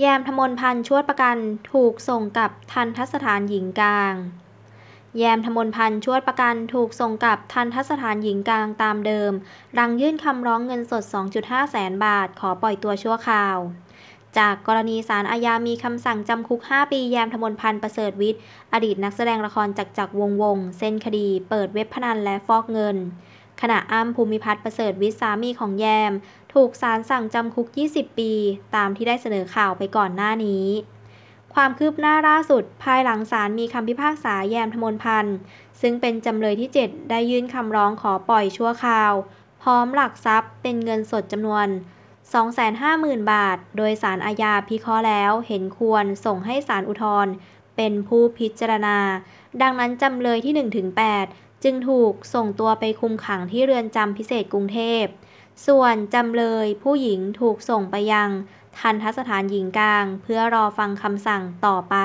แยมธมลพันธ์ชวดประกันถูกส่งกับทันทสถานหญิงกลาง แยมธมลพันธ์ชวดประกันถูกส่งกับทันทสถานหญิงกลางตามเดิม รังยื่นคำร้องเงินสด 2.5 แสนบาท ขอปล่อยตัวชั่วคราว จากกรณีสารอาญา มีคำสั่งจำคุก 5 ปีแยมธมลพันธ์ประเสริฐวิทย์ อดีต นักแสดงละครจักจักวงวง เส้นคดี เปิดเว็บพนันและฟอกเงินขณะอ้ำภูมิพัฒน์ประเสริฐวิ์สามีของแยม ถูกศาลสั่งจำคุก 20 ปี ตามที่ได้เสนอข่าวไปก่อนหน้านี้ ความคืบหน้าล่าสุดภายหลังศาลมีคำพิพากษาแยมธมนพันธ์ซึ่งเป็นจำเลยที่ 7 ได้ยื่นคำร้องขอปล่อยชั่วคราว พร้อมหลักทรัพย์เป็นเงินสดจำนวน 250,000 บาท โดยศาลอาญาพิเคราะห์แล้วเห็นควร ส่งให้ศาลอุทธรณ์เป็นผู้พิจารณา ดังนั้นจำเลยที่ 1-8จึงถูกส่งตัวไปคุมขังที่เรือนจำพิเศษกรุงเทพ ส่วนจำเลยผู้หญิงถูกส่งไปยัง ทััศสถานหญิงกลางเพื่อรอฟังคำสั่งต่อไป